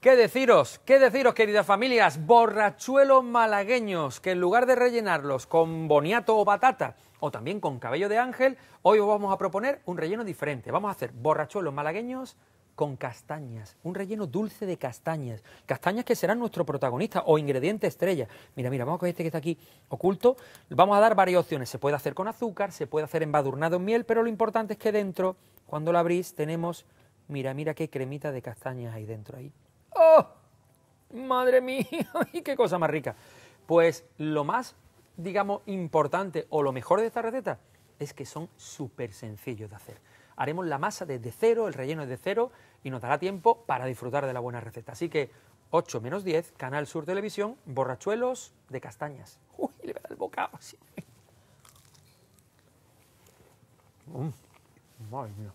¿Qué deciros? ¿Qué deciros, queridas familias? Borrachuelos malagueños, que en lugar de rellenarlos con boniato o batata, o también con cabello de ángel, hoy os vamos a proponer un relleno diferente. Vamos a hacer borrachuelos malagueños con castañas, un relleno dulce de castañas, castañas que serán nuestro protagonista o ingrediente estrella. Mira, mira, vamos coger este que está aquí oculto, vamos a dar varias opciones, se puede hacer con azúcar, se puede hacer embadurnado en miel, pero lo importante es que dentro, cuando lo abrís, tenemos, mira, mira qué cremita de castañas hay dentro ahí. ¡Oh! ¡Madre mía! ¡Y qué cosa más rica! Pues lo más, digamos, importante o lo mejor de esta receta es que son súper sencillos de hacer. Haremos la masa desde cero, el relleno es de cero y nos dará tiempo para disfrutar de la buena receta. Así que 8 menos 10, Canal Sur Televisión, borrachuelos de castañas. Uy, le voy a dar el bocado. Así. Mm, madre mía.